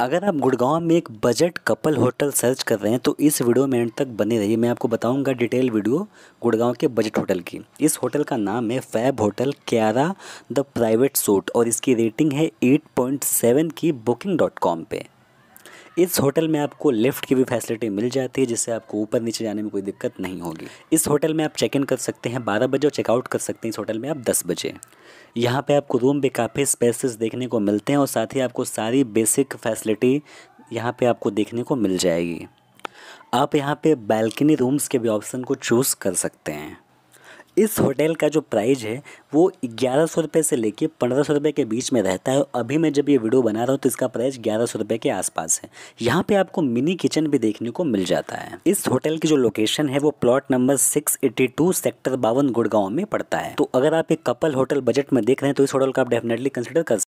अगर आप गुड़गांव में एक बजट कपल होटल सर्च कर रहे हैं तो इस वीडियो में एंड तक बने रहिए मैं आपको बताऊंगा डिटेल वीडियो गुड़गांव के बजट होटल की इस होटल का नाम है Fab hotel Kyara the private suite और इसकी रेटिंग है 8.7 की बुकिंग डॉट कॉम पर इस होटल में आपको लिफ्ट की भी फैसिलिटी मिल जाती है जिससे आपको ऊपर नीचे जाने में कोई दिक्कत नहीं होगी इस होटल में आप चेक इन कर सकते हैं बारह बजे और चेकआउट कर सकते हैं इस होटल में आप दस बजे यहाँ पे आपको रूम भी काफ़ी स्पेसेस देखने को मिलते हैं और साथ ही आपको सारी बेसिक फैसिलिटी यहाँ पे आपको देखने को मिल जाएगी आप यहाँ पे बैल्कनी रूम्स के भी ऑप्शन को चूज़ कर सकते हैं इस होटल का जो प्राइस है वो ग्यारह सौ रुपये से लेके पंद्रह सौ रुपये के बीच में रहता है अभी मैं जब ये वीडियो बना रहा हूँ तो इसका प्राइस ग्यारह सौ रुपये के आसपास है यहाँ पे आपको मिनी किचन भी देखने को मिल जाता है इस होटल की जो लोकेशन है वो plot number six eighty two sector बावन गुड़गांव में पड़ता है तो अगर आप एक कपल होटल बजट में देख रहे हैं तो इस होटल का आप डेफिनेटली कंसिडर कर